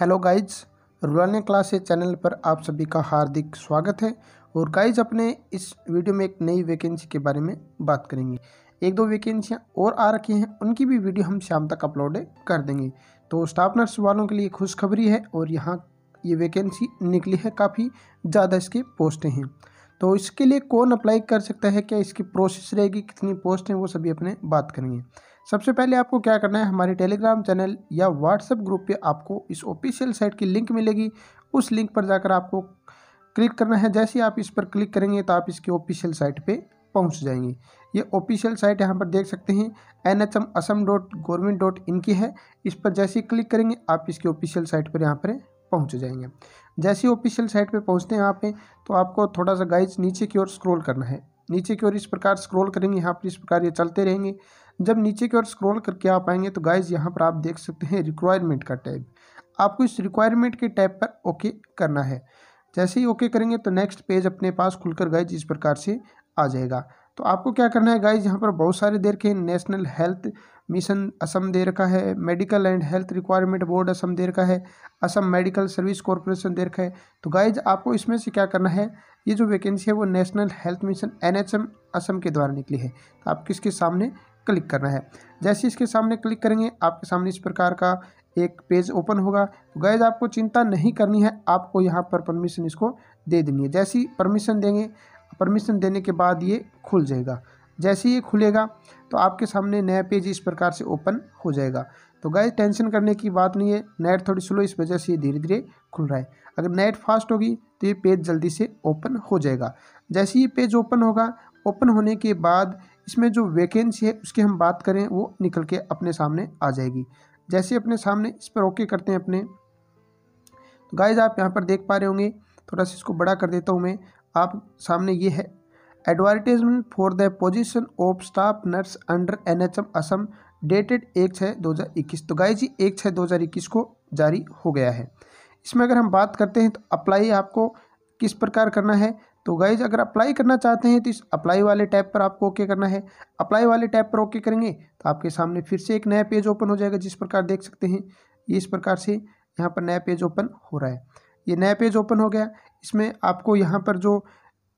hello guys रुलानिया classes channel पर आप सभी का हार्दिक स्वागत है और गाइज अपने इस वीडियो में एक नई वैकेंसी के बारे में बात करेंगे एक दो वैकेंसियाँ और आ रखी हैं उनकी भी वीडियो हम शाम तक अपलोड कर देंगे तो स्टाफ नर्स वालों के लिए खुशखबरी है और यहाँ ये वैकेंसी निकली है काफ़ी ज़्यादा इसके पोस्टें हैं तो इसके लिए कौन अप्लाई कर सकता है क्या इसकी प्रोसेस रहेगी कितनी पोस्ट हैं वो सभी अपने बात करेंगे सबसे पहले आपको क्या करना है हमारे टेलीग्राम चैनल या व्हाट्सएप ग्रुप पे आपको इस ऑफिशियल साइट की लिंक मिलेगी उस लिंक पर जाकर आपको क्लिक करना है जैसे आप इस पर क्लिक करेंगे तो आप इसकी ऑफिशियल साइट पे पहुंच जाएंगे ये ऑफिशियल साइट यहाँ पर देख सकते हैं N H M Assam dot government dot in की है इस पर जैसे ही क्लिक करेंगे आप इसकी ऑफिशियल साइट पर यहाँ पर पहुँच जाएंगे जैसे ही ऑफिशियल साइट पर पहुँचते हैं यहाँ पे तो आपको थोड़ा सा गाइज नीचे की ओर स्क्रोल करना है नीचे की ओर इस प्रकार स्क्रोल करेंगे यहाँ पर इस प्रकार ये चलते रहेंगे जब नीचे की ओर स्क्रॉल करके आप आएंगे तो गाइज यहाँ पर आप देख सकते हैं रिक्वायरमेंट का टैब आपको इस रिक्वायरमेंट के टैब पर ओके करना है जैसे ही ओके करेंगे तो नेक्स्ट पेज अपने पास खुलकर गाइज इस प्रकार से आ जाएगा तो आपको क्या करना है गाइज यहाँ पर बहुत सारे देर के नेशनल हेल्थ मिशन असम दे रखा है medical and health requirement board Assam दे रखा है असम मेडिकल सर्विस कॉरपोरेशन दे रखा है तो गाइज आपको इसमें से क्या करना है ये जो वैकेंसी है वो national health mission NHM Assam के द्वारा निकली है तो आप किसके सामने क्लिक करना है जैसे इसके सामने क्लिक करेंगे आपके सामने इस प्रकार का एक पेज ओपन होगा तो गैज आपको चिंता नहीं करनी है आपको यहाँ पर परमिशन इसको दे देनी है जैसी परमिशन देंगे परमिशन देने के बाद ये खुल जाएगा जैसे ये खुलेगा तो आपके सामने नया पेज इस प्रकार से ओपन हो जाएगा तो गैज टेंशन करने की बात नहीं है नेट थोड़ी स्लो इस वजह से ये धीरे धीरे खुल रहा है अगर नेट फास्ट होगी तो ये पेज जल्दी से ओपन हो जाएगा जैसे ये पेज ओपन होगा ओपन होने के बाद इसमें जो वैकेंसी है उसकी हम बात करें वो निकल के अपने सामने आ जाएगी जैसे अपने सामने इस पर ओके करते हैं अपने तो गाइज आप यहाँ पर देख पा रहे होंगे थोड़ा सा इसको बड़ा कर देता हूँ मैं आप सामने ये है advertisement for the position of staff nurse under N H M Assam dated एक छः दो हज़ार इक्कीस तो गाइज जी एक छः दो हज़ार इक्कीस को जारी हो गया है इसमें अगर हम बात करते हैं तो अप्लाई आपको किस प्रकार करना है तो गाइज अगर अप्लाई करना चाहते हैं तो इस अप्लाई वाले टैब पर आपको ओके करना है अप्लाई वाले टैब पर ओके करेंगे तो आपके सामने फिर से एक नया पेज ओपन हो जाएगा जिस प्रकार देख सकते हैं ये इस प्रकार से यहाँ पर नया पेज ओपन हो रहा है ये नया पेज ओपन हो गया इसमें आपको यहाँ पर जो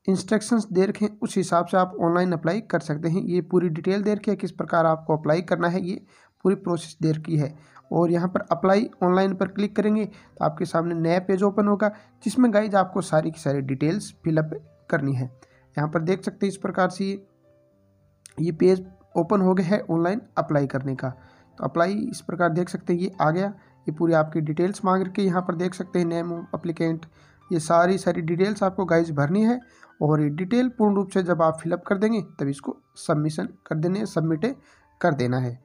इंस्ट्रक्शंस दे रखे हैं उस हिसाब से आप ऑनलाइन अप्लाई कर सकते हैं ये पूरी डिटेल दे रखी है किस प्रकार आपको अप्लाई करना है ये पूरी प्रोसेस दे रखी है और यहाँ पर अप्लाई ऑनलाइन पर क्लिक करेंगे तो आपके सामने नया पेज ओपन होगा जिसमें गाइज आपको सारी की सारी डिटेल्स फिलअप करनी है यहाँ पर देख सकते हैं इस प्रकार से ये पेज ओपन हो गया है ऑनलाइन अप्लाई करने का तो अप्लाई इस प्रकार देख सकते हैं ये आ गया ये पूरी आपकी डिटेल्स मांग के यहाँ पर देख सकते हैं नेम अप्लीकेंट ये सारी सारी डिटेल्स आपको गाइज भरनी है और ये डिटेल पूर्ण रूप से जब आप फिलअप कर देंगे तब इसको सबमिशन कर देने सबमिटे कर देना है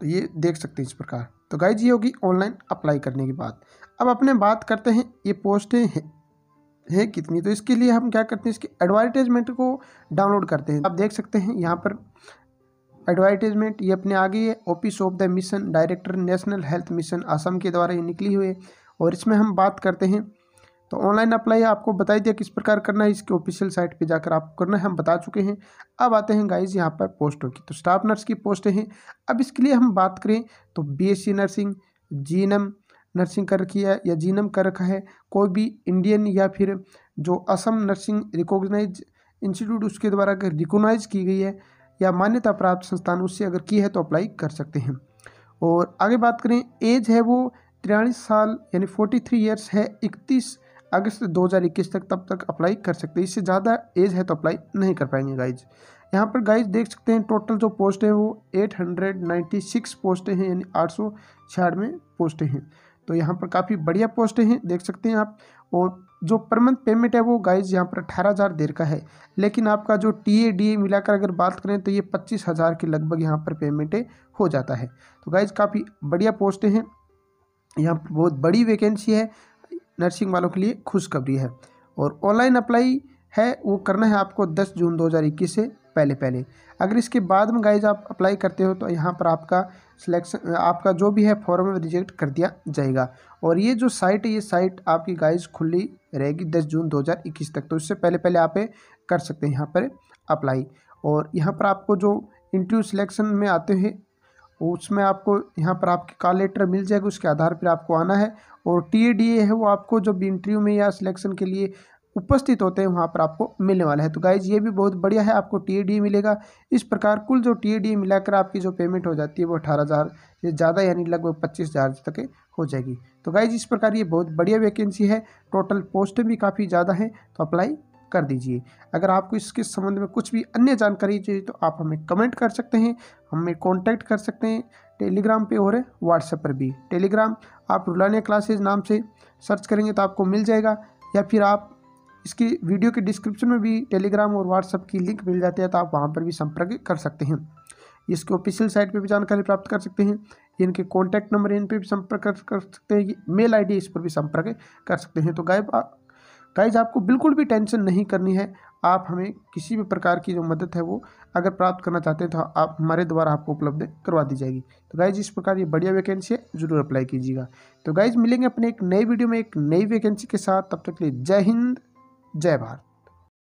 तो ये देख सकते हैं इस प्रकार तो गाइज ये होगी ऑनलाइन अप्लाई करने की बात अब अपने बात करते हैं ये पोस्टें है, है कितनी तो इसके लिए हम क्या करते हैं इसकी एडवर्टाइजमेंट को डाउनलोड करते हैं आप देख सकते हैं यहाँ पर एडवर्टाइजमेंट ये अपने आगे है office of the mission director national health mission Assam के द्वारा ये निकली हुई है और इसमें हम बात करते हैं तो ऑनलाइन अप्लाई आपको बताई दिया किस प्रकार करना है इसके ऑफिशियल साइट पे जाकर आपको करना है हम बता चुके हैं अब आते हैं गाइज यहाँ पर पोस्टों की तो स्टाफ नर्स की पोस्टें हैं अब इसके लिए हम बात करें तो बीएससी नर्सिंग जीनम नर्सिंग कर रखी है या जीनम कर रखा है कोई भी इंडियन या फिर जो असम नर्सिंग रिकोगनाइज इंस्टीट्यूट उसके द्वारा अगर रिकोगनाइज की गई है या मान्यता प्राप्त संस्थान उससे अगर की है तो अप्लाई कर सकते हैं और आगे बात करें एज है वो तिरालीस साल यानी फोर्टी थ्री ईयर्स है इकतीस अगस्त 2021 तक तब तक अप्लाई कर सकते हैं इससे ज़्यादा एज है तो अप्लाई नहीं कर पाएंगे गाइज यहाँ पर गाइज देख सकते हैं टोटल जो पोस्ट है वो 896 पोस्टें हैं यानी आठ सौ छियानवे पोस्टें हैं तो यहाँ पर काफ़ी बढ़िया पोस्टें हैं देख सकते हैं आप और जो पर मंथ पेमेंट है वो गाइज यहाँ पर अठारह हज़ार देर का है लेकिन आपका जो टी ए डी ए मिलाकर अगर बात करें तो ये पच्चीस हज़ार के लगभग यहाँ पर पेमेंट हो जाता है तो गाइज काफ़ी बढ़िया पोस्टें हैं यहाँ पर बहुत बड़ी वैकेंसी है नर्सिंग वालों के लिए खुशखबरी है और ऑनलाइन अप्लाई है वो करना है आपको 10 जून 2021 से पहले पहले अगर इसके बाद में गाइज आप अप्लाई करते हो तो यहाँ पर आपका सिलेक्शन आपका जो भी है फॉर्म रिजेक्ट कर दिया जाएगा और ये जो साइट है ये साइट आपकी गाइज खुली रहेगी 10 जून 2021 तक तो इससे पहले पहले आप कर सकते हैं यहाँ पर अप्लाई और यहाँ पर आपको जो इंटरव्यू सिलेक्शन में आते हैं उसमें आपको यहाँ पर आपके कॉल लेटर मिल जाएगा उसके आधार पर आपको आना है और टी ए है वो आपको जब इंटरव्यू में या सिलेक्शन के लिए उपस्थित होते हैं वहाँ पर आपको मिलने वाला है तो गाइज ये भी बहुत बढ़िया है आपको टी डी मिलेगा इस प्रकार कुल जो टी डी मिलाकर आपकी जो पेमेंट हो जाती है वो अठारह हज़ार से ज़्यादा यानी लगभग पच्चीस हज़ार तक हो जाएगी तो गाइज इस प्रकार ये बहुत बढ़िया वैकेंसी है टोटल पोस्टें भी काफ़ी ज़्यादा हैं तो अप्लाई कर दीजिए अगर आपको इसके संबंध में कुछ भी अन्य जानकारी चाहिए तो आप हमें कमेंट कर सकते हैं हमें कॉन्टैक्ट कर सकते हैं टेलीग्राम पे और व्हाट्सएप पर भी टेलीग्राम आप रुलानिया क्लासेज नाम से सर्च करेंगे तो आपको मिल जाएगा या फिर आप इसकी वीडियो के डिस्क्रिप्शन में भी टेलीग्राम और व्हाट्सएप की लिंक मिल जाती है तो आप वहाँ पर भी संपर्क कर सकते हैं इसके ऑफिशियल साइट पर भी जानकारी प्राप्त कर सकते हैं इनके कॉन्टैक्ट नंबर इन पर भी संपर्क कर सकते हैं मेल आईडी इस पर भी संपर्क कर सकते हैं तो गायब गाइज आपको बिल्कुल भी टेंशन नहीं करनी है आप हमें किसी भी प्रकार की जो मदद है वो अगर प्राप्त करना चाहते हैं तो आप हमारे द्वारा आपको उपलब्ध करवा दी जाएगी तो गाइज इस प्रकार ये बढ़िया वैकेंसी है जरूर अप्लाई कीजिएगा तो गाइज मिलेंगे अपने एक नई वीडियो में एक नई वैकेंसी के साथ तब तक के लिए जय हिंद जय भारत